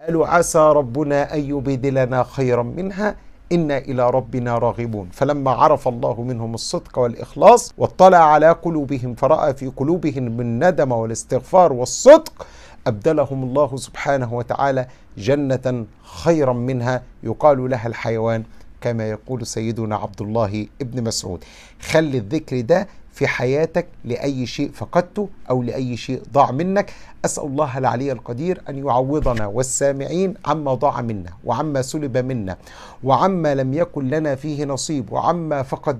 قالوا عسى ربنا أن يبدلنا خيرا منها إنا إلى ربنا راغبون فلما عرف الله منهم الصدق والإخلاص واطلع على قلوبهم فرأى في قلوبهم الندم والاستغفار والصدق أبدلهم الله سبحانه وتعالى جنة خيرا منها يقال لها الحيوان كما يقول سيدنا عبد الله ابن مسعود خلي الذكر ده في حياتك لأي شيء فقدته أو لأي شيء ضاع منك أسأل الله العلي القدير أن يعوضنا والسامعين عما ضاع منا وعما سلب منا وعما لم يكن لنا فيه نصيب وعما فقد